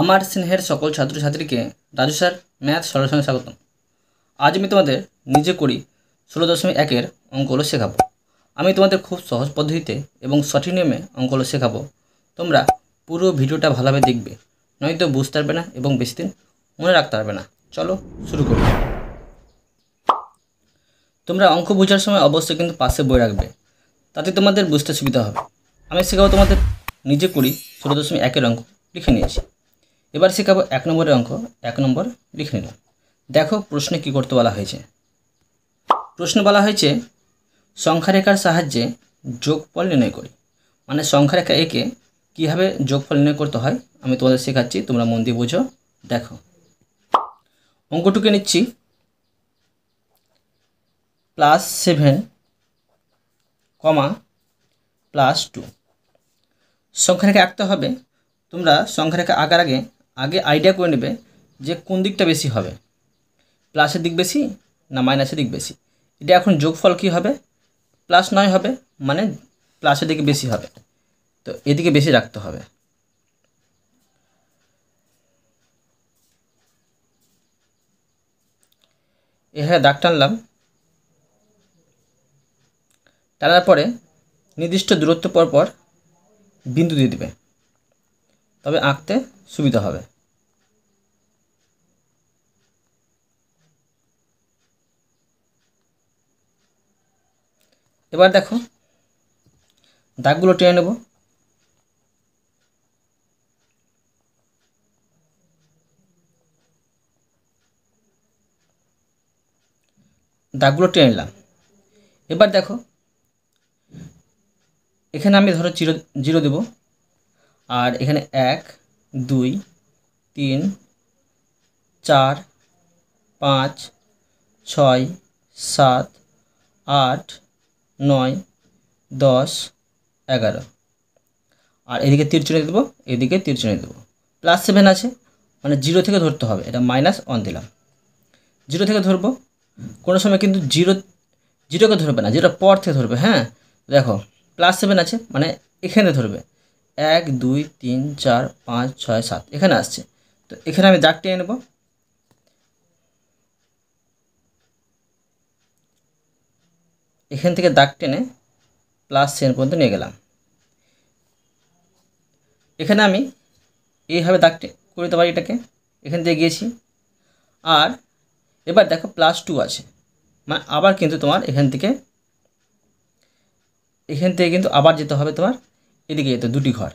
আমার স্নেহের সকল ছাত্রছাত্রীকে রাজু স্যার ম্যাথ সরাসরি স্বাগতম আজ আমি তোমাদের নিজে করি ষোলো দশমিক একের অঙ্কগুলো শেখাবো আমি তোমাদের খুব সহজ পদ্ধতিতে এবং সঠিক নিয়মে অঙ্কগুলো শেখাবো তোমরা পুরো ভিডিওটা ভালোভাবে দেখবে নয়তো বুঝতে পারবে না এবং বেশি দিন মনে রাখতে পারবে না চলো শুরু করি তোমরা অঙ্ক বোঝার সময় অবশ্যই কিন্তু পাশে বই রাখবে তাতে তোমাদের বুঝতে সুবিধা হবে আমি শেখাবো তোমাদের নিজে করি ষোলো দশমিক একের অঙ্ক লিখে নিয়েছি এবার শেখাবো এক নম্বরের অঙ্ক এক নম্বর লিখে নিল দেখো প্রশ্নে কি করতে বলা হয়েছে প্রশ্ন বলা হয়েছে সংখ্যারেখার সাহায্যে যোগফল নির্ণয় করি মানে সংখ্যারেখা একে কীভাবে যোগফল নির্ণয় করতে হয় আমি তোমাদের শেখাচ্ছি তোমরা মন দিয়ে বোঝো দেখো অঙ্কটুকে নিচ্ছি plus seven comma plus two সংখ্যারেখা আঁকতে হবে তোমরা সংখ্যারেখা আঁকার আগে আগে আইডিয়া করে নেবে যে কোন দিকটা বেশি হবে প্লাসের দিক বেশি না মাইনাসের দিক বেশি এটা এখন যোগফল কি হবে প্লাস নয় হবে মানে প্লাসের দিকে বেশি হবে তো এদিকে বেশি রাখতে হবে এ হ্যাঁ দাগ টানলাম টানার পরে নির্দিষ্ট দূরত্ব পর পর বিন্দু দিয়ে দেবে তবে আঁকতে সুবিধা হবে এবার দেখো দাগগুলো টেনে নেব দাগগুলো টেনে নিলাম এবার দেখো এখানে আমি ধরো জিরো জিরো দেবো আর এখানে এক দুই তিন চার পাঁচ ছয় সাত আট নয় দশ এগারো আর এদিকে তীর চিহ্ন দেবো এদিকে তীর চিহ্ন দেবো প্লাস সেভেন আছে মানে জিরো থেকে ধরতে হবে এটা মাইনাস অন দিলাম জিরো থেকে ধরবো কোনো সময় কিন্তু জিরো জিরোকে ধরবে না জিরোর পর থেকে ধরবে হ্যাঁ দেখো প্লাস সেভেন আছে মানে এখানে ধরবে এক দুই তিন চার পাঁচ ছয় সাত এখানে আসছে তো এখানে আমি দাগ টেনে নেব এখান থেকে দাগ টেনে প্লাস সেন পর্যন্ত নিয়ে গেলাম এখানে আমি এইভাবে দাগ করে দিতে পারি এটাকে এখান থেকে গিয়েছি আর এবার দেখো প্লাস টু আছে মানে আবার কিন্তু তোমার এখান থেকে এখান থেকে কিন্তু আবার যেতে হবে তোমার এদিকে যেতে দুটি ঘর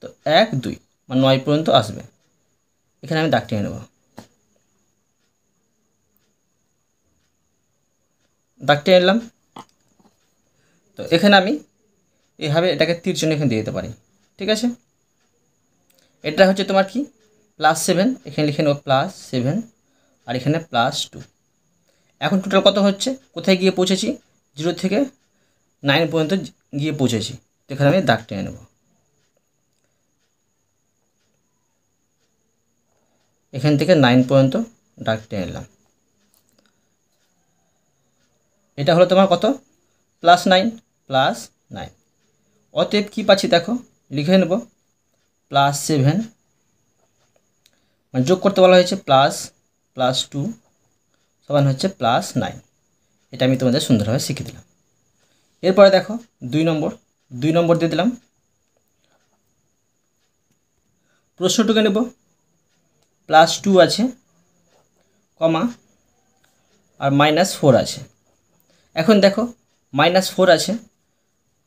তো এক দুই মানে নয় পর্যন্ত আসবে এখানে আমি দাগ টেনে নেব দাগ টেনে নিলাম তো এখানে আমি এভাবে এটাকে তীর জন্য এখানে দিয়ে দিতে পারি ঠিক আছে এটা হচ্ছে তোমার কি প্লাস সেভেন এখানে লিখে নেব প্লাস সেভেন আর এখানে প্লাস টু এখন টোটাল কত হচ্ছে কোথায় গিয়ে পৌঁছেছি জিরো থেকে নাইন পর্যন্ত গিয়ে পৌঁছেছি এখানে আমি দাগ টেনে নেব এখান থেকে নাইন পর্যন্ত দাগ টেনে নিলাম এটা হলো তোমার কত প্লাস নাইন প্লাস নাইন অতএব কী পাচ্ছি দেখো লিখে নেব প্লাস সেভেন মানে যোগ করতে বলা হয়েছে প্লাস প্লাস টু সমান হচ্ছে প্লাস নাইন এটা আমি তোমাদের সুন্দরভাবে শিখে দিলাম এরপরে দেখো দুই নম্বর দুই নম্বর দিয়ে দিলাম প্রশ্নটুকে নেব প্লাস টু আছে কমা আর মাইনাস ফোর আছে এখন দেখো মাইনাস ফোর আছে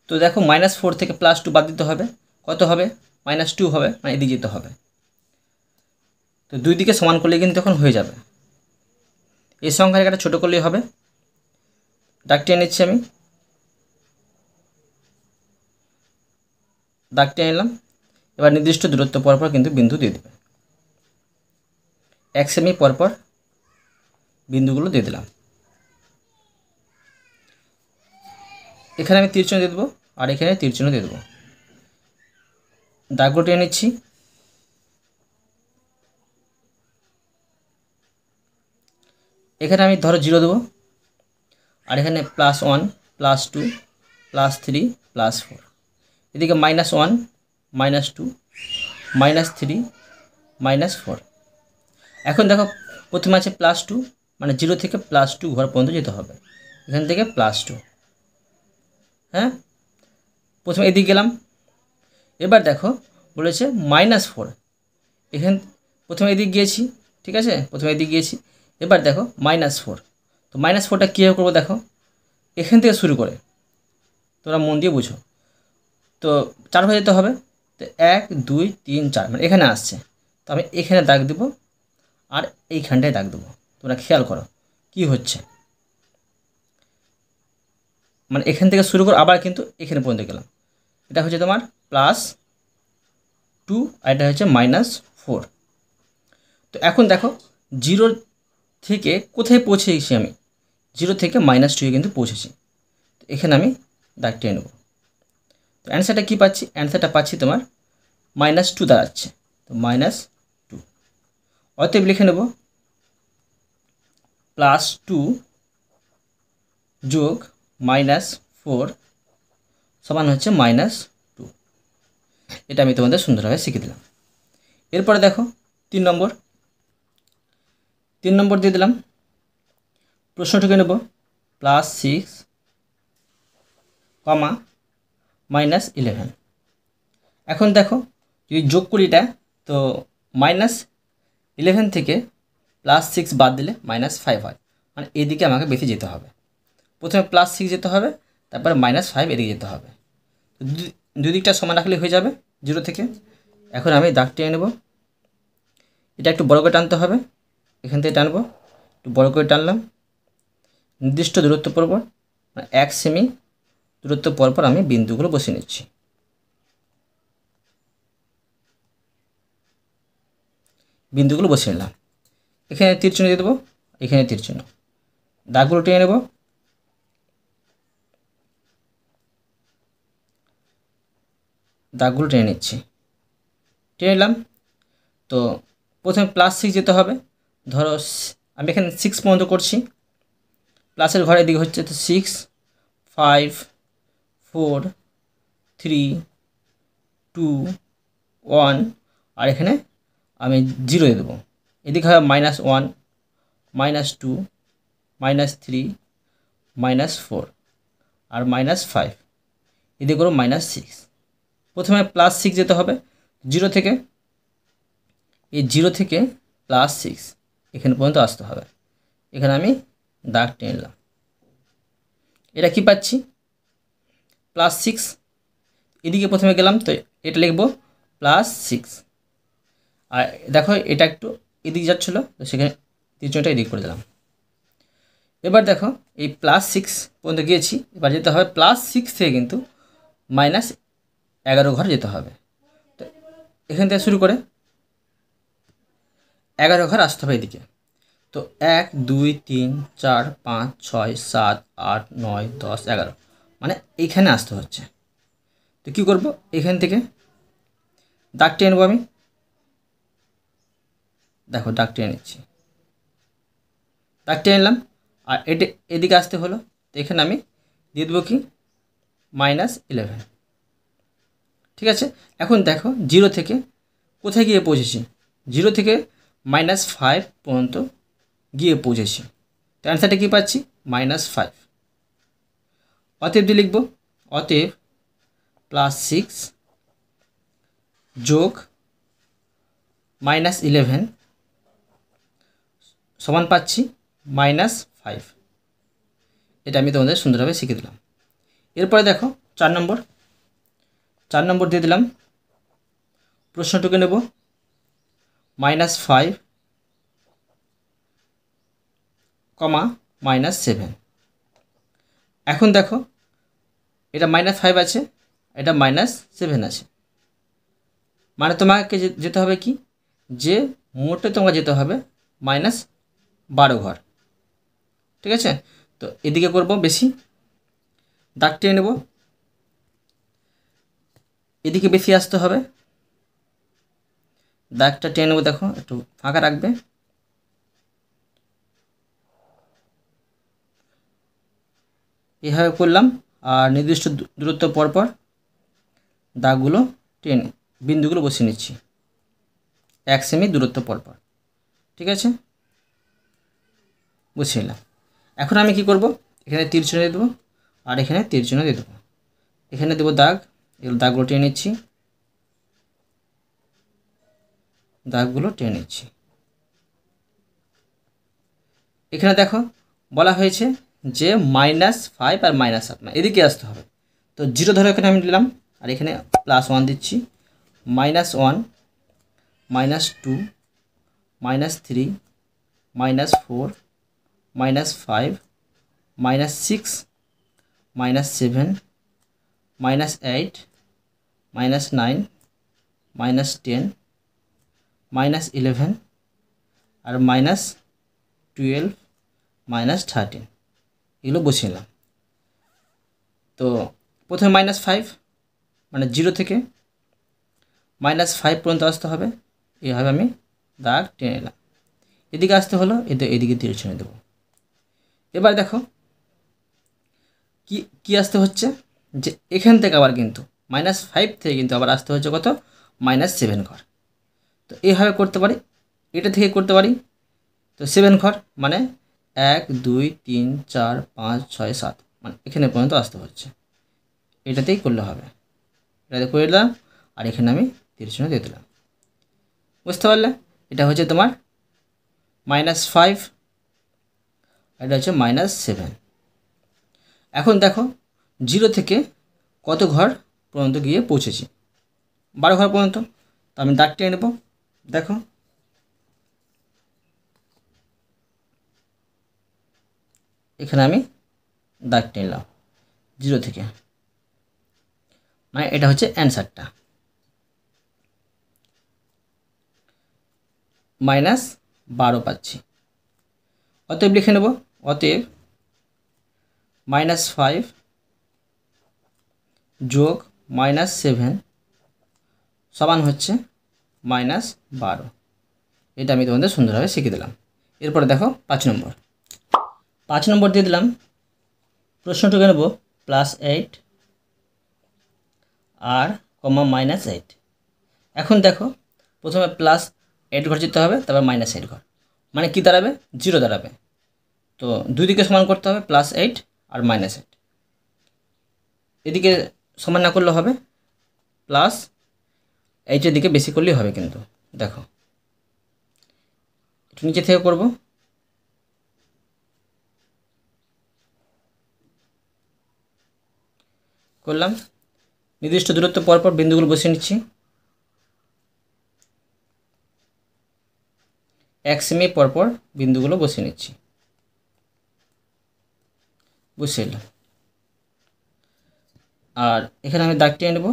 তো দেখো মাইনাস ফোর থেকে প্লাস টু বাদ দিতে হবে কত হবে মাইনাস টু হবে মানে এদিকে যেতে হবে তো দুই দিকে সমান করলে কিন্তু তখন হয়ে যাবে এই সংখ্যা একটা ছোটো করলেই হবে ডাক নিচ্ছি আমি দাগটি আনলাম এবার নির্দিষ্ট দূরত্ব পরপর কিন্তু বিন্দু দিয়ে দেবেন এক সেমি পরপর বিন্দুগুলো দিয়ে দিলাম এখানে আমি তীরচিহ্ন দিয়ে দেবো আর এখানে তীরচিহ্ন দিয়ে দেবো দাগগুলো টেনে নিচ্ছি এখানে আমি ধরো জিরো দেবো আর এখানে plus one plus two plus three plus four এদিকে minus one minus two minus three minus four এখন দেখো প্রথমে আছে প্লাস টু মানে জিরো থেকে প্লাস টু ঘর পর্যন্ত যেতে হবে এখান থেকে প্লাস টু হ্যাঁ প্রথমে এদিকে গেলাম এবার দেখো বলেছে মাইনাস ফোর এখান প্রথমে এদিক গিয়েছি ঠিক আছে প্রথমে এদিক গিয়েছি এবার দেখো মাইনাস ফোর তো মাইনাস ফোরটা কীভাবে করবো দেখো এখান থেকে শুরু করে তোমরা মন দিয়ে বুঝো তো চার হয়ে যেতে হবে তো এক দুই তিন চার মানে এখানে আসছে তো আমি এখানে দাগ দেবো আর এইখানটায় দাগ দেবো তোমরা খেয়াল করো কি হচ্ছে মানে এখান থেকে শুরু করে আবার কিন্তু এখানে পর্যন্ত গেলাম এটা হচ্ছে তোমার প্লাস টু আর এটা হচ্ছে মাইনাস ফোর তো এখন দেখো জিরো থেকে কোথায় পৌঁছে গেছি আমি জিরো থেকে মাইনাস টুয়ে কিন্তু পৌঁছেছি তো এখানে আমি দাগ টেনে নেবো তো অ্যান্সারটা কী পাচ্ছি অ্যান্সারটা পাচ্ছি তোমার মাইনাস টু দাঁড়াচ্ছে তো মাইনাস টু অতএব লিখে নেব প্লাস টু যোগ মাইনাস ফোর সমান হচ্ছে মাইনাস টু এটা আমি তোমাদের সুন্দরভাবে শিখে দিলাম এরপরে দেখো তিন নম্বর তিন নম্বর দিয়ে দিলাম প্রশ্নটিকে নেব plus six comma minus eleven এখন দেখো যদি যোগ করি তো মাইনাস ইলেভেন থেকে প্লাস সিক্স বাদ দিলে মাইনাস ফাইভ হয় মানে এদিকে আমাকে বেঁচে যেতে হবে প্রথমে প্লাস সিক্স যেতে হবে তারপরে মাইনাস ফাইভ এদিকে যেতে হবে দুই দিকটা সমান রাখলে হয়ে যাবে জিরো থেকে এখন আমি দাগটি টেনে নেব এটা একটু বড় করে টানতে হবে এখান থেকে টানবো একটু বড় করে টানলাম নির্দিষ্ট দূরত্ব পড়ব মানে এক সেমি দূরত্ব পরপর আমি বিন্দুগুলো বসে নিচ্ছি বিন্দুগুলো বসে নিলাম এখানে তীর চিহ্ন দিয়ে দেবো এখানে তীর চিহ্ন দাগগুলো টেনে নেব দাগগুলো টেনে নিচ্ছি টেনে নিলাম তো প্রথমে প্লাস সিক্স যেতে হবে ধরো আমি এখানে সিক্স পর্যন্ত করছি প্লাসের ঘরের দিকে হচ্ছে তো six five four three two one আর এখানে আমি জিরো দিয়ে দেবো এদিকে হবে minus one minus two minus three minus four আর মাইনাস ফাইভ এদিকে করো মাইনাস সিক্স প্রথমে প্লাস সিক্স যেতে হবে জিরো থেকে এই জিরো থেকে প্লাস সিক্স এখানে পর্যন্ত আসতে হবে এখানে আমি দাগ টেনে নিলাম এটা কি পাচ্ছি প্লাস সিক্স এদিকে প্রথমে গেলাম তো এটা লিখবো প্লাস সিক্স আর দেখো এটা একটু এদিক যাচ্ছিলো তো সেখানে তিনজনটা এদিক করে দিলাম এবার দেখো এই প্লাস সিক্স পর্যন্ত গিয়েছি এবার যেতে হবে প্লাস সিক্স থেকে কিন্তু মাইনাস এগারো ঘর যেতে হবে তো এখান থেকে শুরু করে এগারো ঘর আসতে হবে এদিকে তো এক দুই তিন চার পাঁচ ছয় সাত আট নয় দশ এগারো মানে এইখানে আসতে হচ্ছে তো কী করব এখান থেকে দাগ টেনে নেব আমি দেখো দাগ টেনে নিচ্ছি দাগ টেনে নিলাম আর এটি এদিকে আসতে হলো তো এখানে আমি দিয়ে দেবো কি মাইনাস ইলেভেন ঠিক আছে এখন দেখো জিরো থেকে কোথায় গিয়ে পৌঁছেছি জিরো থেকে মাইনাস ফাইভ পর্যন্ত গিয়ে পৌঁছেছি তো অ্যান্সারটা কী পাচ্ছি মাইনাস ফাইভ অতএব দিয়ে লিখব অতএব প্লাস সিক্স যোগ মাইনাস ইলেভেন সমান পাচ্ছি মাইনাস ফাইভ এটা আমি তোমাদের সুন্দরভাবে শিখে দিলাম এরপরে দেখো চার নম্বর চার নম্বর দিয়ে দিলাম প্রশ্নটুকে নেব minus five comma minus seven এখন দেখো এটা মাইনাস ফাইভ আছে এটা মাইনাস সেভেন আছে মানে তোমাকে যেতে হবে কি যে মোটে তোমাকে যেতে হবে মাইনাস বারো ঘর ঠিক আছে তো এদিকে করব বেশি দাগ টেনে নেব এদিকে বেশি আসতে হবে দাগটা টেনে নেবো দেখো একটু ফাঁকা রাখবে এভাবে করলাম আর নির্দিষ্ট দূরত্ব পরপর দাগগুলো টেনে বিন্দুগুলো বসিয়ে নিচ্ছি এক সেমি দূরত্ব পরপর ঠিক আছে বসিয়ে নিলাম এখন আমি কি করব এখানে তীর চিহ্ন দিয়ে দেবো আর এখানে তীর চিহ্ন দিয়ে দেবো এখানে দেবো দাগ এগুলো দাগগুলো টেনে নিচ্ছি দাগগুলো টেনে নিচ্ছি এখানে দেখো বলা হয়েছে जे -5 আর -8 এদিক এ আসতে হবে তো 0 ধরে এখানে আমি দিলাম আর এখানে +1 দিচ্ছি -1 -2 -3 -4 -5 -6 -7 -8 -9 -10 -11 আর -12 -13 এগুলো বসিয়ে নিলাম তো প্রথমে মাইনাস ফাইভ মানে জিরো থেকে মাইনাস ফাইভ পর্যন্ত আসতে হবে এইভাবে আমি দাগ টেনে নিলাম এদিকে আসতে হলো এতে এদিকে তীর ছেড়ে দেবো এবার দেখো কি কি আসতে হচ্ছে যে এখান থেকে আবার কিন্তু মাইনাস ফাইভ থেকে কিন্তু আবার আসতে হচ্ছে কত মাইনাস সেভেন ঘর তো এইভাবে করতে পারি এটা থেকে করতে পারি তো সেভেন ঘর মানে এক দুই তিন চার পাঁচ ছয় সাত মানে এখানে পর্যন্ত আসতে হচ্ছে এটাতেই করলে হবে এটাতে করে দিলাম আর এখানে আমি তিরিশনে দিয়ে দিলাম বুঝতে পারলে এটা হচ্ছে তোমার মাইনাস ফাইভ এটা হচ্ছে মাইনাস সেভেন এখন দেখো জিরো থেকে কত ঘর পর্যন্ত গিয়ে পৌঁছেছি বারো ঘর পর্যন্ত তো আমি দাগ টেনে নেবো দেখো এখানে আমি দাগ নিলাম জিরো থেকে মানে এটা হচ্ছে অ্যান্সারটা মাইনাস বারো পাচ্ছি অতএব লিখে নেব অতএব মাইনাস ফাইভ যোগ মাইনাস সেভেন সমান হচ্ছে মাইনাস বারো এটা আমি তোমাদের সুন্দরভাবে শিখিয়ে দিলাম এরপরে দেখো পাঁচ নম্বর পাঁচ নম্বর দিয়ে দিলাম প্রশ্নটুকু নেব প্লাস এইট আর কমা মাইনাস এইট এখন দেখো প্রথমে প্লাস এইট ঘর জিততে হবে তারপর মাইনাস এইট ঘর মানে কি দাঁড়াবে জিরো দাঁড়াবে তো দুই দিকে সমান করতে হবে প্লাস এইট আর মাইনাস এইট এদিকে সমান না করলে হবে প্লাস এইটের দিকে বেশি করলেই হবে কিন্তু দেখো একটু নিচে থেকে করবো করলাম নির্দিষ্ট দূরত্ব পরপর বিন্দুগুলো বসিয়ে নিচ্ছি এক সেমি পরপর বিন্দুগুলো বসিয়ে নিচ্ছি বসিয়ে এলাম আর এখানে আমি দাগ টেনে নেব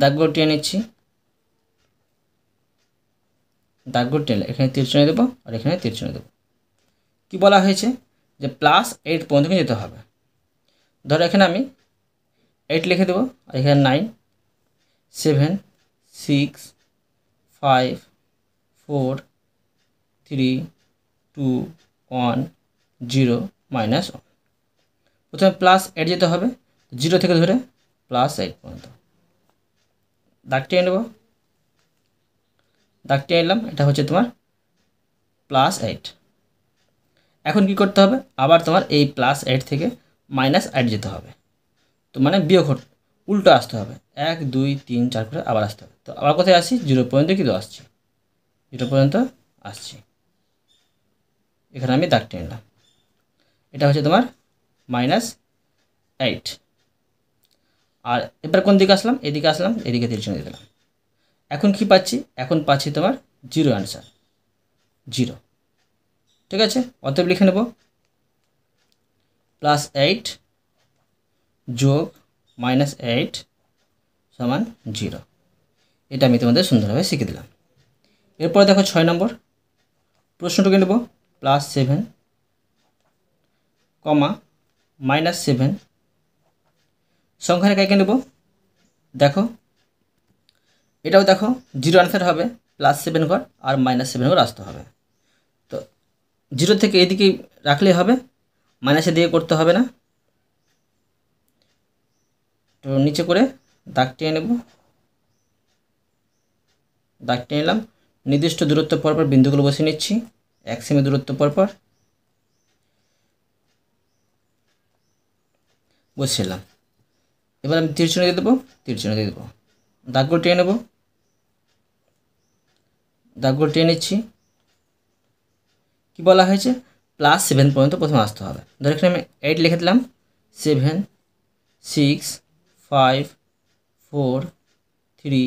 দাগগুলো টেনে নিচ্ছি দাগগুলো টেনে এখানে তীর টেনে দেবো আর এখানে তীর টেনে দেবো কী বলা হয়েছে যে প্লাস এইট পর্যন্ত যেতে হবে ধরো এখানে আমি এইট লিখে দেবো আর এখানে nine seven six five four three two one zero minus one প্রথমে প্লাস এইট যেতে হবে জিরো থেকে ধরে প্লাস এইট পর্যন্ত দাগটি এনে নেব দাগটি এনলাম এটা হচ্ছে তোমার প্লাস এইট এখন কি করতে হবে আবার তোমার এই প্লাস এইট থেকে মাইনাস আট যেতে হবে তো মানে বিয়োগ উল্টো আসতে হবে এক দুই তিন চার করে আবার আসতে হবে তো আবার কোথায় আসি জিরো পর্যন্ত কিন্তু আসছি জিরো পর্যন্ত আসছি এখানে আমি দাগ টেনে নিলাম এটা হচ্ছে তোমার মাইনাস এইট আর এবার কোন দিকে আসলাম এদিকে আসলাম এদিকে তিরিশ দিলাম এখন কি পাচ্ছি এখন পাচ্ছি তোমার জিরো অ্যান্সার জিরো ঠিক আছে অতএব লিখে নেবো প্লাস এইট যোগ মাইনাস এইট সমান জিরো এটা আমি তোমাদের সুন্দরভাবে শিখে দিলাম এরপরে দেখো ছয় নম্বর প্রশ্নটুকু নেব plus seven comma minus seven সংখ্যা রেখাকে নেব দেখো এটাও দেখো জিরো আনসার হবে প্লাস সেভেন ঘর আর মাইনাস সেভেন ঘর আসতে হবে তো জিরো থেকে এদিকে রাখলে হবে মাইনাসে দিয়ে করতে হবে না তো নিচে করে দাগ টেনে নেব দাগ টেনে নিলাম নির্দিষ্ট দূরত্ব পরপর বিন্দুগুলো বসে নিচ্ছি এক সেমি দূরত্ব পরপর বসিলাম এবার আমি তিরচনে দিয়ে দেবো তীরচনে দিয়ে দেবো দাগগুলো টেনে নেব দাগগুলো টেনে নিচ্ছি কী বলা হয়েছে প্লাস সেভেন পর্যন্ত প্রথমে আসতে হবে ধর এখানে আমি এইট লিখে দিলাম seven six five four three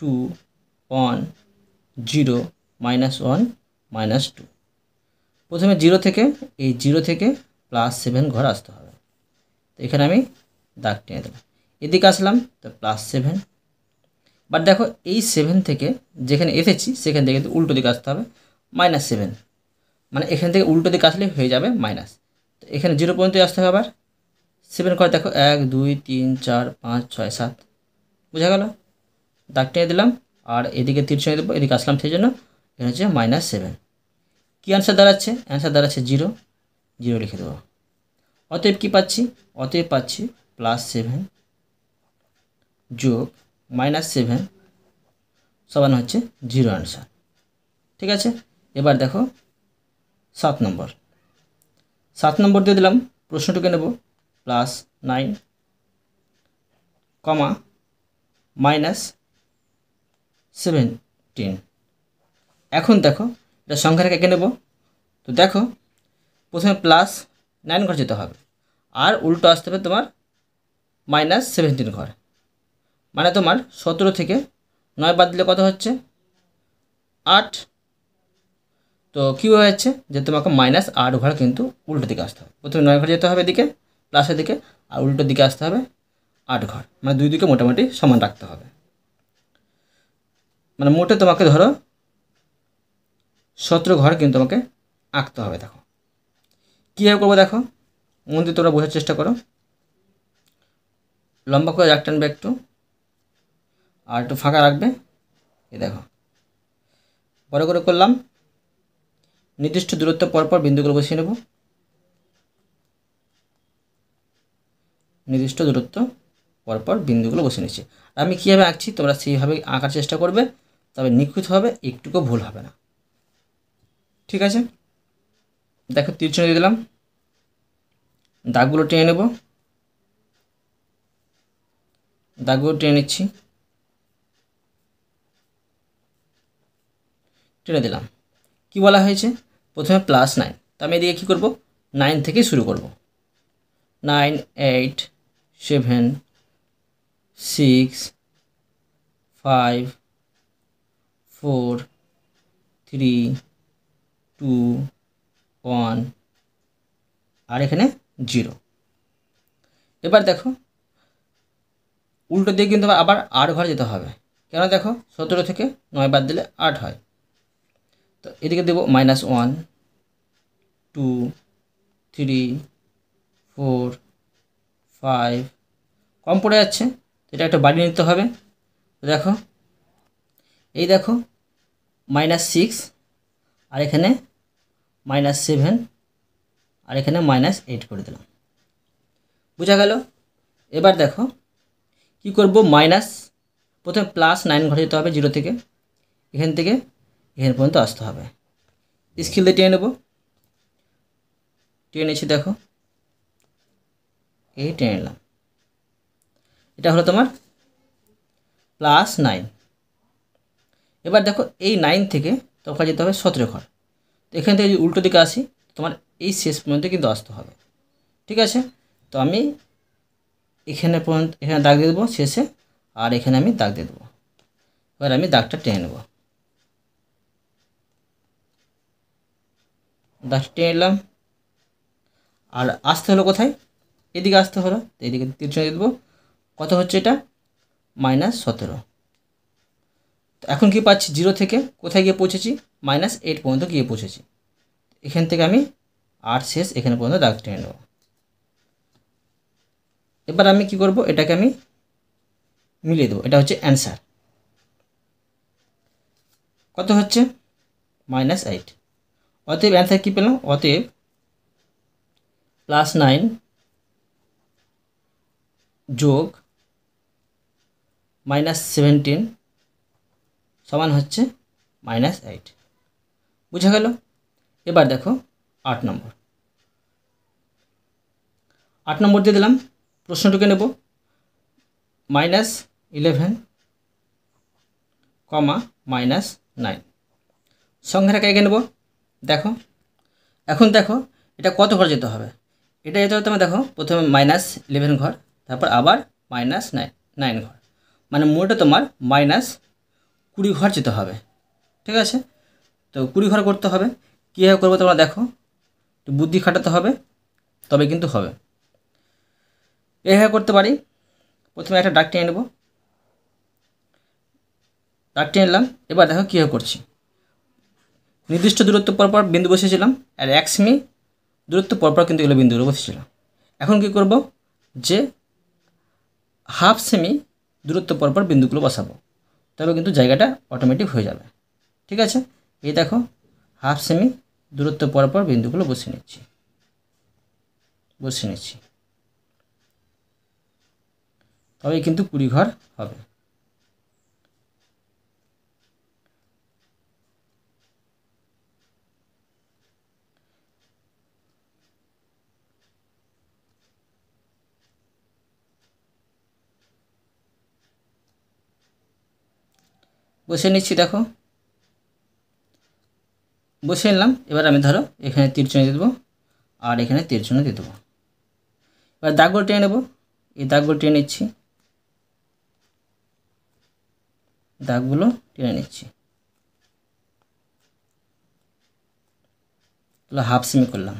two one zero minus one minus two প্রথমে জিরো থেকে এই জিরো থেকে প্লাস সেভেন ঘর আসতে হবে তো এখানে আমি দাগ টেনে দিলাম এদিকে আসলাম তো প্লাস সেভেন বাট দেখো এই সেভেন থেকে যেখানে এসেছি সেখান থেকে উল্টো দিকে আসতে হবে মাইনাস সেভেন মানে এখান থেকে উল্টো দিকে আসলে হয়ে যাবে মাইনাস তো এখানে জিরো পর্যন্তই আসতে হবে আবার সেভেন করে দেখো এক দুই তিন চার পাঁচ ছয় সাত বোঝা গেল দাগ টেনে দিলাম আর এদিকে তীর ছয় দেবো এদিকে আসলাম সেই জন্য এখানে হচ্ছে মাইনাস সেভেন কী অ্যান্সার দাঁড়াচ্ছে অ্যান্সার দাঁড়াচ্ছে জিরো জিরো লিখে দেবো অতএব কী পাচ্ছি অতএব পাচ্ছি প্লাস সেভেন যোগ মাইনাস সেভেন সমান হচ্ছে জিরো অ্যান্সার ঠিক আছে এবার দেখো সাত নম্বর সাত নম্বর দিয়ে দিলাম প্রশ্নটিকে নেব plus nine comma minus seventeen এখন দেখো এটা সংখ্যাটাকে এঁকে নেব তো দেখো প্রথমে প্লাস নাইন ঘর যেতে হবে আর উল্টো আসতে হবে তোমার মাইনাস সেভেনটিন ঘর মানে তোমার সতেরো থেকে নয় বাদ দিলে কত হচ্ছে আট তো কী হয়ে যাচ্ছে যে তোমাকে মাইনাস আট ঘর কিন্তু উল্টো দিকে আসতে হবে প্রথমে নয় ঘর যেতে হবে এদিকে প্লাসের দিকে আর উল্টো দিকে আসতে হবে আট ঘর মানে দুই দিকে মোটামুটি সমান রাখতে হবে মানে মোটে তোমাকে ধরো সতেরো ঘর কিন্তু তোমাকে আঁকতে হবে দেখো কীভাবে করবো দেখো মন দিয়ে তোমরা বোঝার চেষ্টা করো লম্বা করে রাখ টানবে একটু আর একটু ফাঁকা রাখবে এ দেখো বড় করে করলাম নির্দিষ্ট দূরত্ব পরপর বিন্দুগুলো বসিয়ে নেব নির্দিষ্ট দূরত্ব পরপর বিন্দুগুলো বসে নিচ্ছি আমি কীভাবে আঁকছি তোমরা সেইভাবে আঁকার চেষ্টা করবে তবে নিখুঁত হবে একটুকু ভুল হবে না ঠিক আছে দেখো তীর্চনে দিয়ে দিলাম দাগগুলো টেনে নেব দাগগুলো টেনে নিচ্ছি টেনে দিলাম কি বলা হয়েছে প্রথমে প্লাস নাইন তো আমি এদিকে কী করবো নাইন থেকে শুরু করব nine eight seven six five four three two one আর এখানে জিরো এবার দেখো উল্টো দিয়ে কিন্তু আবার আট ঘরে যেতে হবে কেন দেখো সতেরো থেকে নয় বাদ দিলে আট হয় তো এদিকে দেব minus one two three four five কম পড়ে যাচ্ছে এটা একটা বাড়িয়ে নিতে হবে দেখো এই দেখো মাইনাস সিক্স আর এখানে মাইনাস সেভেন আর এখানে মাইনাস এইট করে দিলাম বোঝা গেল এবার দেখো কি করব মাইনাস প্রথমে প্লাস নাইন ঘরে যেতে হবে জিরো থেকে এখান থেকে এখানে পর্যন্ত আসতে হবে স্কিল দিয়ে টেনে নেব টেনে নিচ্ছি দেখো এই টেনে নিলাম এটা হলো তোমার প্লাস নাইন এবার দেখো এই নাইন থেকে তোমাকে যেতে হবে সতেরো ঘর তো এখান থেকে যদি উল্টো দিকে আসি তোমার এই শেষ পর্যন্ত কিন্তু আসতে হবে ঠিক আছে তো আমি এখানে পর্যন্ত এখানে দাগ দিয়ে দেবো শেষে আর এখানে আমি দাগ দিয়ে দেবো এবার আমি দাগটা টেনে নেবো দাসটি নিলাম আর আসতে হলো কোথায় এদিকে আসতে হলো তো এদিকে তিরিশে দেবো কত হচ্ছে এটা মাইনাস সতেরো এখন কি পাচ্ছি জিরো থেকে কোথায় গিয়ে পৌঁছেছি মাইনাস এইট পর্যন্ত গিয়ে পৌঁছেছি এখান থেকে আমি আর শেষ এখানে পর্যন্ত দাগ টেনে নেব এবার আমি কি করব এটাকে আমি মিলিয়ে দেবো এটা হচ্ছে অ্যান্সার কত হচ্ছে মাইনাস এইট অতএব অ্যান্সার কী পেলাম অতএব প্লাস নাইন যোগ মাইনাস সেভেন্টিন সমান হচ্ছে মাইনাস এইট বুঝা গেল এবার দেখো আট নম্বর আট নম্বর দিয়ে দিলাম প্রশ্নটুকে নেব minus eleven comma minus nine সংখ্যাটাকে এগিয়ে নেব দেখো এখন দেখো এটা কত ঘর যেতে হবে এটা যেতে হবে তোমার দেখো প্রথমে মাইনাস ইলেভেন ঘর তারপর আবার মাইনাস নাইন নাইন ঘর মানে মোটে তোমার মাইনাস কুড়ি ঘর যেতে হবে ঠিক আছে তো কুড়ি ঘর করতে হবে কীভাবে করবো তোমরা দেখো একটু বুদ্ধি খাটাতে হবে তবে কিন্তু হবে এভাবে করতে পারি প্রথমে একটা ডাক টেনে নেব ডাক টেনে নিলাম এবার দেখো কীভাবে করছি নির্দিষ্ট দূরত্ব পরপর বিন্দু বসেছিলাম আর এক সেমি দূরত্ব পরপর কিন্তু এগুলো বিন্দু বসেছিলাম এখন কি করব যে হাফ সেমি দূরত্ব পরপর বিন্দুগুলো বসাবো তবে কিন্তু জায়গাটা অটোমেটিক হয়ে যাবে ঠিক আছে এই দেখো হাফ সেমি দূরত্ব পরপর বিন্দুগুলো বসে নিচ্ছি বসে নিচ্ছি তবে কিন্তু কুড়ি ঘর হবে বসে নিচ্ছি দেখো বসে নিলাম এবার আমি ধরো এখানে তীরচনে দিয়ে দেবো আর এখানে তীরচনে দিয়ে দেবো এবার দাগগুলো টেনে নেবো এই দাগগুলো টেনে নিচ্ছি দাগগুলো টেনে নিচ্ছি হাফ সিমি করলাম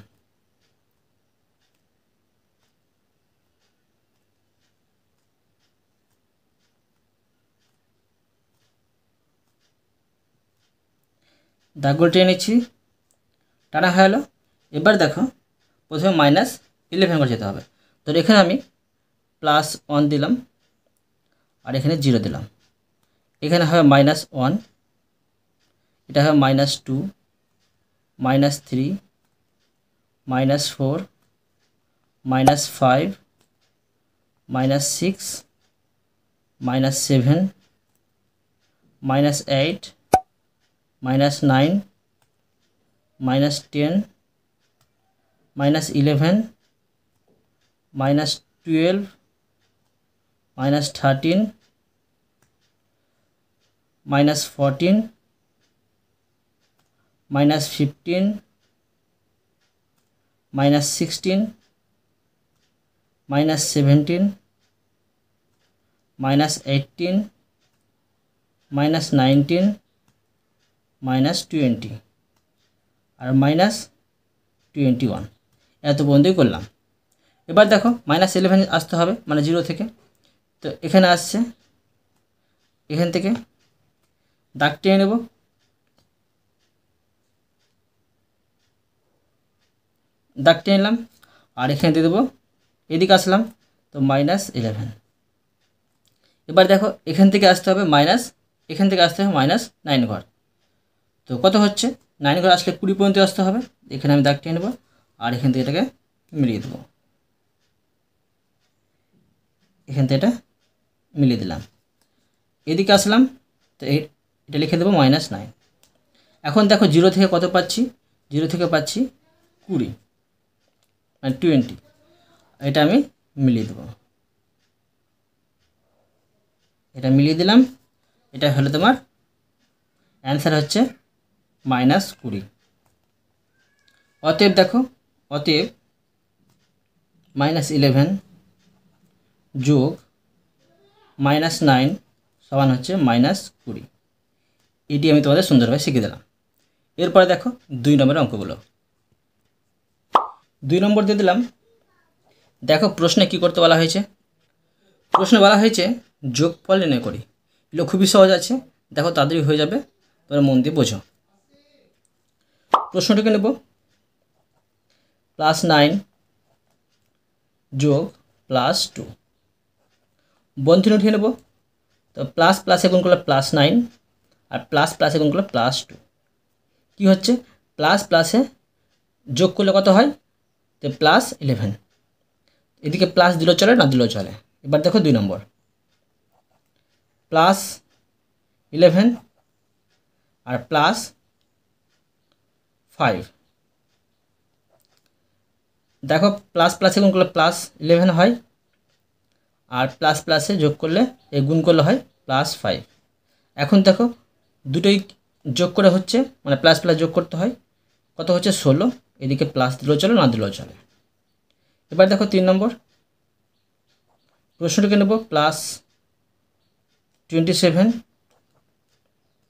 দাগ টেনে নিচ্ছি টানা হয়ে গেলো এবার দেখো প্রথমে মাইনাস ইলেভেন করে যেতে হবে তো এখানে আমি প্লাস ওয়ান দিলাম আর এখানে জিরো দিলাম এখানে হবে মাইনাস ওয়ান এটা হবে minus two minus three minus four minus five minus six minus seven minus eight minus nine minus ten minus eleven minus twelve minus thirteen minus fourteen minus fifteen minus sixteen minus seventeen minus eighteen minus nineteen minus twenty আর minus twenty one এত পর্যন্তই করলাম এবার দেখো minus eleven আসতে হবে মানে zero থেকে তো এখানে আসছে এখান থেকে দাগ টেনে নেব দাগ টেনে নিলাম আর এখানে দিয়ে দেবো এদিকে আসলাম তো মাইনাস ইলেভেন এবার দেখো এখান থেকে আসতে হবে মাইনাস এখান থেকে আসতে হবে মাইনাস নাইন ঘর তো কত হচ্ছে নাইন করে আসলে কুড়ি পর্যন্ত আসতে হবে এখানে আমি দাগ টেনে নেবো আর এখান থেকে এটাকে মিলিয়ে দেবো এখান থেকে এটা মিলিয়ে দিলাম এদিকে আসলাম তো এটা লিখে দেবো মাইনাস নাইন এখন দেখো জিরো থেকে কত পাচ্ছি জিরো থেকে পাচ্ছি কুড়ি মানে টোয়েন্টি এটা আমি মিলিয়ে দেবো এটা মিলিয়ে দিলাম এটা হলো তোমার অ্যান্সার হচ্ছে মাইনাস কুড়ি অতএব দেখো অতএব মাইনাস ইলেভেন যোগ মাইনাস নাইন সমান হচ্ছে মাইনাস কুড়ি এটি আমি তোমাদের সুন্দরভাবে শিখিয়ে দিলাম এরপরে দেখো দুই নম্বরের অঙ্কগুলো দুই নম্বর দিয়ে দিলাম দেখো প্রশ্নে কি করতে বলা হয়েছে প্রশ্নে বলা হয়েছে যোগফল নির্ণয় করি এগুলো খুবই সহজ আছে দেখো তাড়াতাড়ি হয়ে যাবে তোমরা মন দিয়ে বোঝো প্রশ্নটিকে নেব প্লাস নাইন যোগ প্লাস টু বন্ধন উঠিয়ে নেব তো প্লাস প্লাস গুণ করলে প্লাস নাইন আর প্লাস প্লাস গুণ করলে প্লাস টু কী হচ্ছে প্লাস প্লাসে যোগ করলে কত হয় তো প্লাস ইলেভেন এদিকে প্লাস দিলো চলে না দিলো চলে এবার দেখো দুই নম্বর প্লাস ইলেভেন আর প্লাস ফাইভ দেখো প্লাস প্লাসে গুণ করলে প্লাস ইলেভেন হয় আর প্লাস প্লাসে যোগ করলে এ গুণ করলে হয় প্লাস ফাইভ এখন দেখো দুটোই যোগ করে হচ্ছে মানে প্লাস প্লাস যোগ করতে হয় কত হচ্ছে ষোলো এদিকে প্লাস দিলেও চলে না দিলেও চলে এবার দেখো তিন নম্বর প্রশ্নটিকে নেব plus twenty seven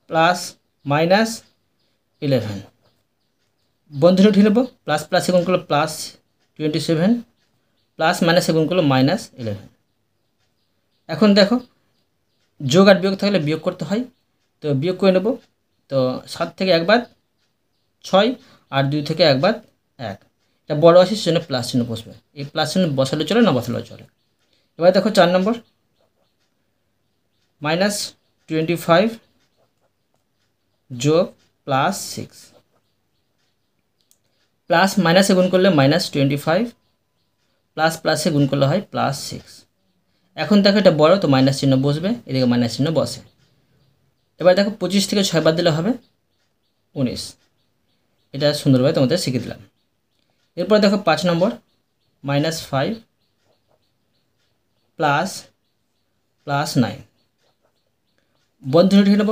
plus minus eleven বন্ধুরা উঠিয়ে নেব প্লাস প্লাস গুণ করলে plus twenty seven plus minus গুণ করলে মাইনাস ইলেভেন এখন দেখো যোগ আর বিয়োগ থাকলে বিয়োগ করতে হয় তো বিয়োগ করে নেব তো সাত থেকে একবার ছয় আর দুই থেকে একবার এক এটা বড় আছে সেজন্য প্লাস চিহ্ন বসবে এই প্লাস চিহ্ন বসালেও চলে না বসালেও চলে এবার দেখো চার নম্বর মাইনাস টোয়েন্টি ফাইভ যোগ প্লাস সিক্স প্লাস মাইনাসে গুণ করলে মাইনাস টোয়েন্টি ফাইভ প্লাস প্লাসে গুণ করলে হয় প্লাস সিক্স এখন দেখো এটা বড় তো মাইনাস চিহ্ন বসবে এদিকে মাইনাস চিহ্ন বসে এবার দেখো পঁচিশ থেকে ছয় বাদ দিলে হবে উনিশ এটা সুন্দরভাবে তোমাদের শিখে দিলাম এরপর দেখো পাঁচ নম্বর minus five plus plus nine বন্ধনী উঠে নেব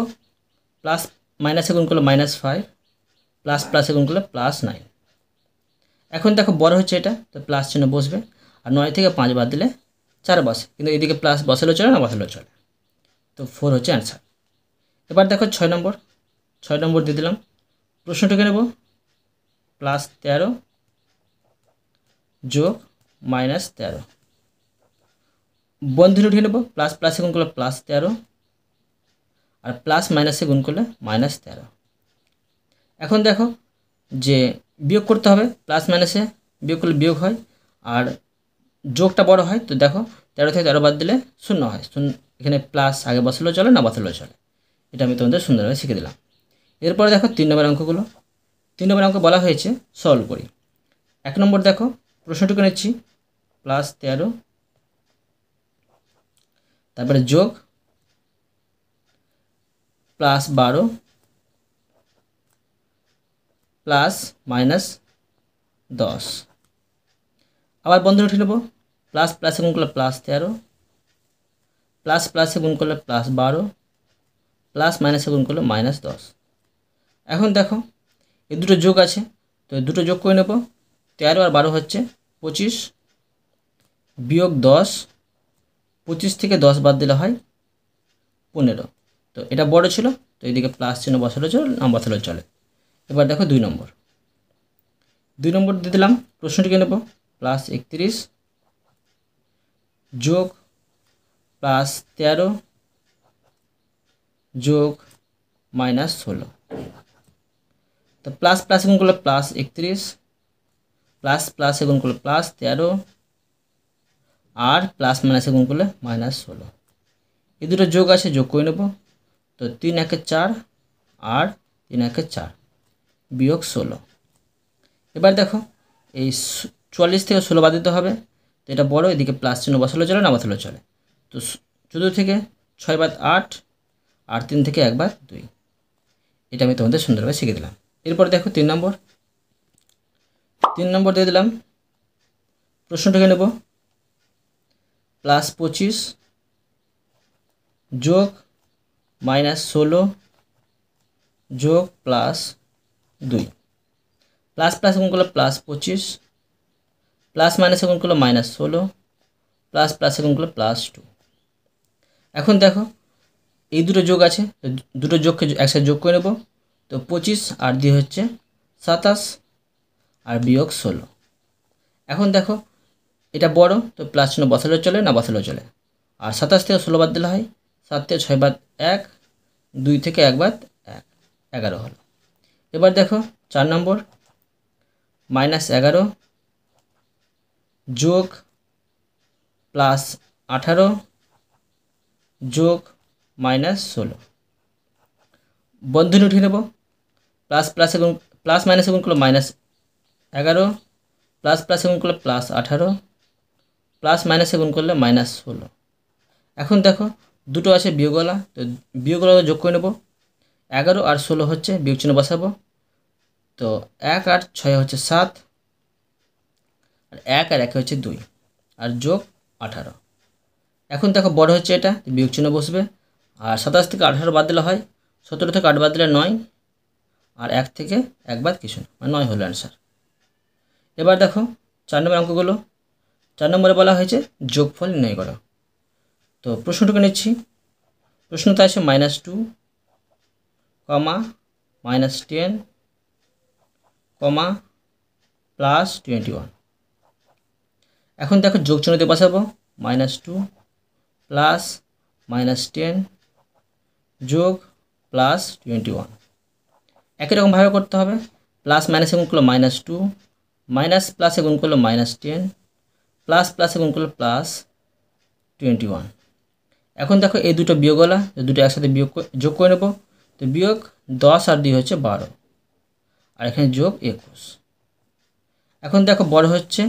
প্লাস মাইনাসে গুণ করলে মাইনাস ফাইভ প্লাস প্লাসে গুণ করলে প্লাস নাইন এখন দেখো বড় হচ্ছে এটা তো প্লাস চিহ্ন বসবে আর নয় থেকে পাঁচ বাদ দিলে চার বসে কিন্তু এদিকে প্লাস বসালেও চলে না বসালেও চলে তো ফোর হচ্ছে অ্যান্সার এবার দেখো ছয় নম্বর ছয় নম্বর দিয়ে দিলাম প্রশ্নটাকে নেব প্লাস তেরো যোগ মাইনাস তেরো বন্ধুটি উঠিয়ে নেব প্লাস প্লাসে গুণ করলে প্লাস তেরো আর প্লাস মাইনাসে গুণ করলে মাইনাস তেরো এখন দেখো যে বিয়োগ করতে হবে প্লাস মাইনাসে বিয়োগ করলে বিয়োগ হয় আর যোগটা বড় হয় তো দেখো তেরো থেকে তেরো বাদ দিলে শূন্য হয় শূন্য এখানে প্লাস আগে বসালেও চলে না বসালেও চলে এটা আমি তোমাদের সুন্দরভাবে শিখে দিলাম এরপরে দেখো তিন নম্বর অঙ্কগুলো তিন নম্বর অঙ্ক বলা হয়েছে সলভ করি এক নম্বর দেখো প্রশ্নটুকু নিচ্ছি প্লাস তেরো তারপরে যোগ প্লাস বারো প্লাস মাইনাস দশ আবার বন্ধুরা উঠে নেব প্লাস প্লাসে গুণ করলে প্লাস তেরো প্লাস প্লাসে গুণ করলে প্লাস বারো প্লাস মাইনাসে গুণ করলে মাইনাস দশ এখন দেখো এই দুটো যোগ আছে তো দুটো যোগ করে নেব তেরো আর বারো হচ্ছে পঁচিশ বিয়োগ দশ পঁচিশ থেকে দশ বাদ দিলে হয় পনেরো তো এটা বড় ছিল তো এদিকে প্লাস চিহ্ন বসালো চলে নাম বসালো চলে এবার দেখো দুই নম্বর দুই নম্বর দিয়ে দিলাম প্রশ্নটিকে নেব প্লাস একত্রিশ যোগ প্লাস তেরো যোগ মাইনাস ষোলো তো প্লাস প্লাস গুণ করলে প্লাস একত্রিশ প্লাস প্লাস গুণ করলে প্লাস তেরো আর প্লাস মাইনাস গুণ করলে মাইনাস ষোলো এই দুটো যোগ আছে যোগ করে নেব তো তিন একে চার আর তিন একে চার বিয়োগ ষোলো এবার দেখো এই চুয়াল্লিশ থেকে ষোলো বাদ দিতে হবে তো এটা বড় এদিকে প্লাস চিহ্ন বসালো চলে না বসালো চলে তো চোদ্দো থেকে ছয় বার আট আর তিন থেকে একবার দুই এটা আমি তোমাদের সুন্দরভাবে শিখে দিলাম এরপর দেখো তিন নম্বর তিন নম্বর দিয়ে দিলাম প্রশ্নটাকে নেব প্লাস পঁচিশ যোগ মাইনাস ষোলো যোগ প্লাস দুই প্লাস প্লাস গুণ করলে প্লাস পঁচিশ প্লাস মাইনাস এখন করলে মাইনাস ষোলো প্লাস প্লাস গুণ করলে প্লাস টু এখন দেখো এই দুটো যোগ আছে দুটো যোগকে একসাথে যোগ করে নেব তো পঁচিশ আর দিয়ে হচ্ছে সাতাশ আর বিয়োগ ষোলো এখন দেখো এটা বড় তো প্লাস চিহ্ন বসালেও চলে না বসালেও চলে আর সাতাশ থেকে ষোলো বাদ দিলে হয় সাত থেকে ছয় বাদ এক দুই থেকে এক বাদ এক এগারো হলো এবার দেখো চার নম্বর মাইনাস এগারো যোগ প্লাস আঠারো যোগ মাইনাস ষোলো বন্ধনী উঠিয়ে নেব প্লাস প্লাস এবং প্লাস মাইনাস এবং করলো মাইনাস এগারো প্লাস প্লাস এবং করলে প্লাস আঠারো প্লাস মাইনাস এবং করলে মাইনাস ষোলো এখন দেখো দুটো আছে বিয়োগলা তো বিয়োগলা যোগ করে নেবো এগারো আর ষোলো হচ্ছে বিয়োগচিহ্ন বসাবো তো এক আর ছয় হচ্ছে সাত আর এক আর একে হচ্ছে দুই আর যোগ আঠারো এখন দেখো বড় হচ্ছে এটা বিয়োগচিহ্ন বসবে আর সাতাশ থেকে আঠারো বাদ দিলে হয় সতেরো থেকে আট বাদ দিলে নয় আর এক থেকে এক বাদ কিছু না মানে নয় হলো অ্যান্সার এবার দেখো চার নম্বর অঙ্কগুলো চার নম্বরে বলা হয়েছে যোগফল নির্ণয় করো তো প্রশ্নটুকু নিচ্ছি প্রশ্নটা আছে minus two comma minus ten comma plus twenty one এখন দেখো যোগ চিহ্নতে বসাবো minus two plus minus ten যোগ প্লাস টোয়েন্টি ওয়ান একই রকমভাবে করতে হবে প্লাস মাইনাসে গুণ করলো মাইনাস টু মাইনাস প্লাসে গুণ করলো মাইনাস টেন প্লাস প্লাসে গুণ করলো প্লাস টোয়েন্টি ওয়ান এখন দেখো এই দুটো বিয়োগলা দুটো একসাথে বিয়োগ যোগ করে নেবো তো বিয়োগ দশ আর দুই হচ্ছে বারো আর এখানে যোগ একুশ এখন দেখো বড় হচ্ছে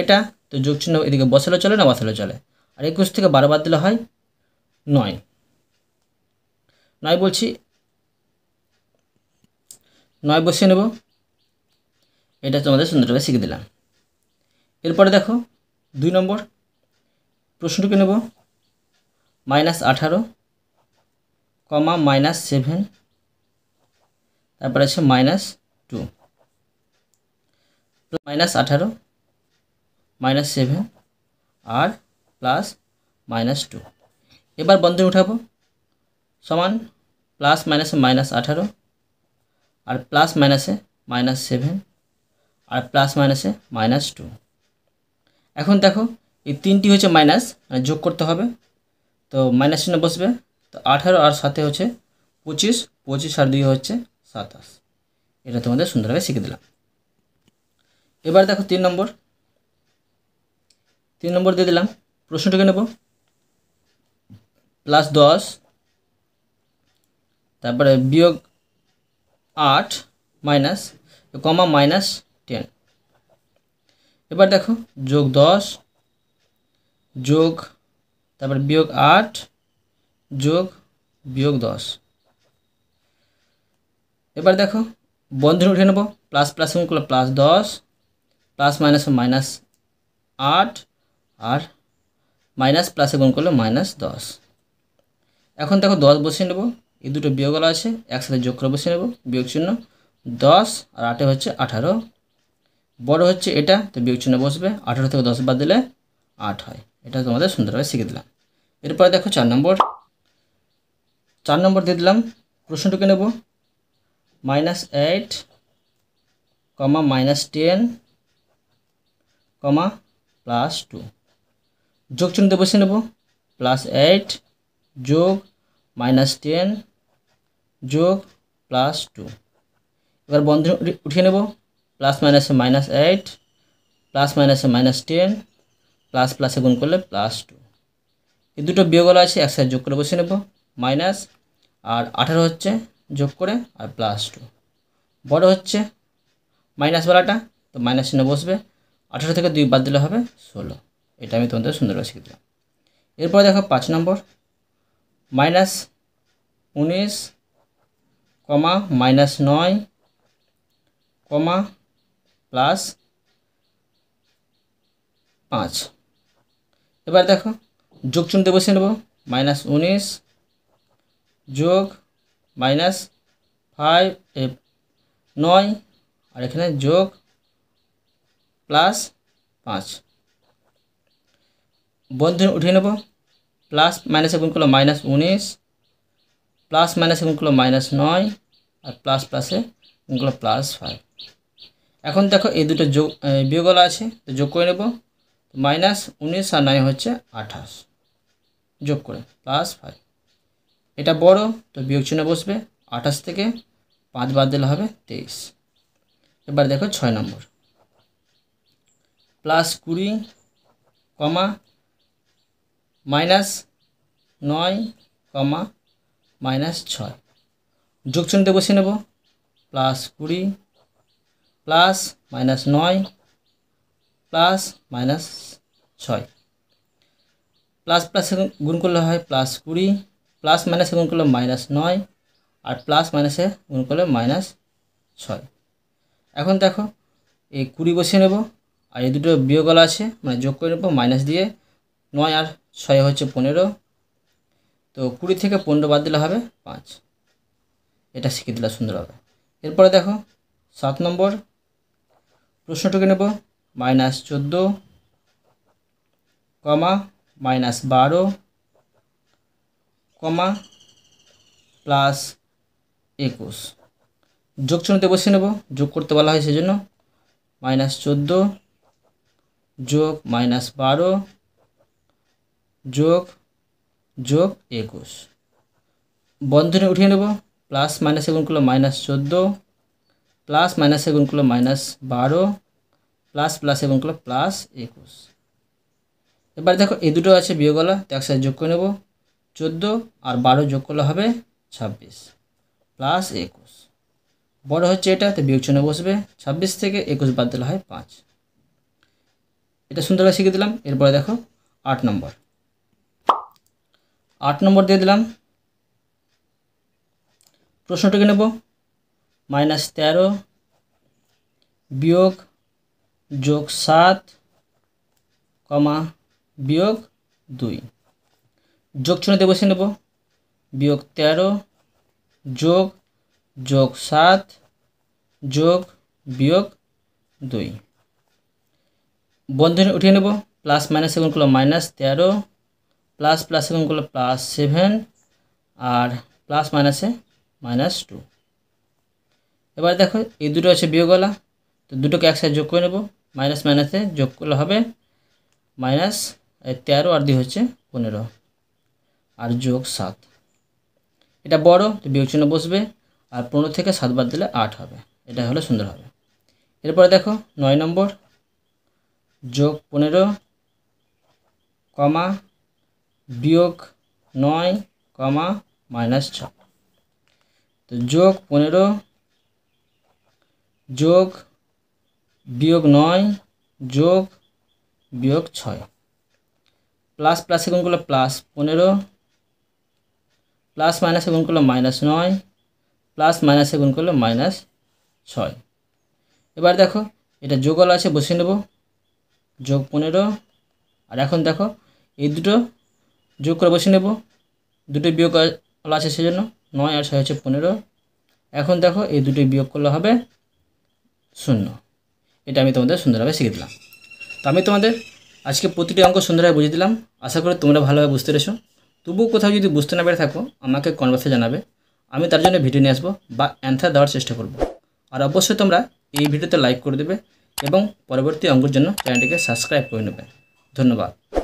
এটা তো যোগ চিহ্ন এদিকে বসালে চলে না বসালে চলে আর একুশ থেকে বারো বাদ দিলে হয় নয় নয় বলছি নয় বসিয়ে নেব এটা তোমাদের সুন্দরভাবে শিখে দিলাম এরপরে দেখো দুই নম্বর প্রশ্নটুকু নেব মাইনাস আঠারো কমা মাইনাস সেভেন তারপর আছে মাইনাস টু মাইনাস আঠারো মাইনাস সেভেন আর প্লাস মাইনাস টু এবার বন্ধন উঠাবো সমান প্লাস মাইনাসে মাইনাস আঠারো আর প্লাস মাইনাসে মাইনাস সেভেন আর প্লাস মাইনাসে মাইনাস টু এখন দেখো এই তিনটি হচ্ছে মাইনাস যোগ করতে হবে তো মাইনাস চিহ্ন বসবে তো আঠারো আর সাথে হচ্ছে পঁচিশ পঁচিশ আর দুই হচ্ছে সাতাশ এটা তোমাদের সুন্দরভাবে শিখে দিলাম এবার দেখো তিন নম্বর তিন নম্বর দিয়ে দিলাম প্রশ্নটাকে নেব প্লাস দশ তারপরে বিয়োগ আট মাইনাস কমা মাইনাস টেন এবার দেখো যোগ দশ যোগ তারপরে বিয়োগ আট যোগ বিয়োগ দশ এবার দেখো বন্ধন উঠে নেব প্লাস প্লাস করলে প্লাস দশ প্লাস মাইনাস মাইনাস আট আর মাইনাস প্লাসে গুণ করলে মাইনাস দশ এখন দেখো দশ বসিয়ে নেব এই দুটো বিয়োগ আছে একসাথে যোগ করে বসিয়ে নেব বিয়োগ চিহ্ন দশ আর আটে হচ্ছে আঠারো বড় হচ্ছে এটা তো বিয়োগ চিহ্ন বসবে আঠারো থেকে দশ বাদ দিলে আট হয় এটা তোমাদের সুন্দরভাবে শিখে দিলাম এরপরে দেখো চার নম্বর চার নম্বর দিয়ে দিলাম প্রশ্নটুকে নেব minus eight comma minus ten comma plus two যোগ চিহ্নতে বসে নেব প্লাস এইট যোগ মাইনাস টেন যোগ প্লাস টু এবার বন্ধ উঠিয়ে নেব প্লাস মাইনাসে মাইনাস এইট প্লাস মাইনাসে মাইনাস টেন প্লাস প্লাসে গুণ করলে প্লাস টু এই দুটো বিয়োগলা আছে একসাথে যোগ করে বসে নেব মাইনাস আর আঠেরো হচ্ছে যোগ করে আর প্লাস টু বড়ো হচ্ছে মাইনাস বেলাটা তো মাইনাস চিহ্ন বসবে আঠেরো থেকে দুই বাদ দিলে হবে ষোলো এটা আমি তোমাদের সুন্দরভাবে শিখে দিলাম এরপর দেখো পাঁচ নম্বর মাইনাস উনিশ কমা মাইনাস নয় কমা প্লাস পাঁচ এবার দেখো যোগ চিহ্নতে বসে নেব মাইনাস উনিশ যোগ মাইনাস ফাইভ নয় আর এখানে যোগ প্লাস পাঁচ বন্ধু উঠিয়ে নেব প্লাস মাইনাসে গুণ করলো মাইনাস উনিশ প্লাস মাইনাসে গুণ করলো মাইনাস নয় আর প্লাস প্লাসে করলো প্লাস ফাইভ এখন দেখো এই দুটো যোগ বিয়োগলা আছে তো যোগ করে নেব মাইনাস উনিশ আর নয় হচ্ছে আঠাশ যোগ করে প্লাস ফাইভ এটা বড় তো বিয়োগ চিহ্ন বসবে আঠাশ থেকে পাঁচ বাদ দিলে হবে তেইশ এবার দেখো ছয় নম্বর প্লাস কুড়ি কমা মাইনাস নয় কমা মাইনাস ছয় যোগ চিহ্নতে বসে নেব প্লাস কুড়ি প্লাস মাইনাস নয় প্লাস মাইনাস ছয় প্লাস প্লাস গুণ করলে হয় প্লাস কুড়ি প্লাস মাইনাসে গুণ করলে মাইনাস নয় আর প্লাস মাইনাসে গুণ করলে মাইনাস ছয় এখন দেখো এই কুড়ি বসিয়ে নেব আর এই দুটো বিয়োগল আছে মানে যোগ করে নেবো মাইনাস দিয়ে নয় আর ছয় হচ্ছে পনেরো তো কুড়ি থেকে পনেরো বাদ দিলে হবে পাঁচ এটা শিখে দিলে সুন্দর হবে এরপরে দেখো সাত নম্বর প্রশ্নটুকু নেব মাইনাস চোদ্দো কমা মাইনাস বারো কমা প্লাস একুশ যোগ শ্রেণীতে বসে নেব যোগ করতে বলা হয় সেজন্য মাইনাস চোদ্দো যোগ মাইনাস বারো যোগ যোগ একুশ বন্ধনে উঠিয়ে নেব প্লাস মাইনাস গুণ মাইনাস চোদ্দো প্লাস মাইনাস গুণ করলো মাইনাস বারো প্লাস প্লাস গুণ করলো প্লাস একুশ এবার দেখো এই দুটো আছে বিয়োগলা তো একসাথে যোগ করে নেবো চোদ্দো আর বারো যোগ করলে হবে ছাব্বিশ প্লাস একুশ বড় হচ্ছে এটা তো বিয়োগ বসবে ছাব্বিশ থেকে একুশ বাদ দিলে হয় পাঁচ এটা সুন্দরভাবে শিখে দিলাম এরপরে দেখো আট নম্বর আট নম্বর দিয়ে দিলাম প্রশ্নটাকে নেব মাইনাস তেরো বিয়োগ যোগ সাত কমা বিয়োগ দুই যোগ চিহ্নতে বসে নেব বিয়োগ তেরো যোগ যোগ সাত যোগ বিয়োগ দুই বন্ধু উঠিয়ে নেব প্লাস মাইনাস এখন করলো মাইনাস তেরো প্লাস প্লাস সেগুন করলো প্লাস সেভেন আর প্লাস মাইনাসে মাইনাস টু এবার দেখো এই দুটো আছে বিয়োগওয়ালা তো দুটোকে একসাথে যোগ করে নেব মাইনাস মাইনাসে যোগ করলে হবে মাইনাস তেরো আর দুই হচ্ছে পনেরো আর যোগ সাত এটা বড় বিয়োগ চিহ্ন বসবে আর পনেরো থেকে সাত বাদ দিলে আট হবে এটা হলে সুন্দর হবে এরপরে দেখো নয় নম্বর যোগ পনেরো কমা বিয়োগ নয় কমা মাইনাস ছ তো যোগ পনেরো যোগ বিয়োগ নয় যোগ বিয়োগ ছয় প্লাস প্লাস কোনগুলো প্লাস পনেরো প্লাস মাইনাসে গুণ করলে মাইনাস নয় প্লাস মাইনাসে গুণ করলে মাইনাস ছয় এবার দেখো এটা যোগল আছে বসিয়ে নেব যোগ পনেরো আর এখন দেখো এই দুটো যোগ করে বসিয়ে নেব দুটো বিয়োগ করা আছে সেজন্য নয় আর ছয় হচ্ছে পনেরো এখন দেখো এই দুটো বিয়োগ করলে হবে শূন্য এটা আমি তোমাদের সুন্দরভাবে শিখে দিলাম তো আমি তোমাদের আজকে প্রতিটি অঙ্ক সুন্দরভাবে বুঝিয়ে দিলাম আশা করি তোমরা ভালোভাবে বুঝতে পেরেছো তবুও কোথাও যদি বুঝতে না পেরে থাকো আমাকে কনভার্সে জানাবে আমি তার জন্য ভিডিও নিয়ে আসবো বা অ্যান্সার দেওয়ার চেষ্টা করব আর অবশ্যই তোমরা এই ভিডিওতে লাইক করে দেবে এবং পরবর্তী অঙ্গের জন্য চ্যানেলটিকে সাবস্ক্রাইব করে নেবে ধন্যবাদ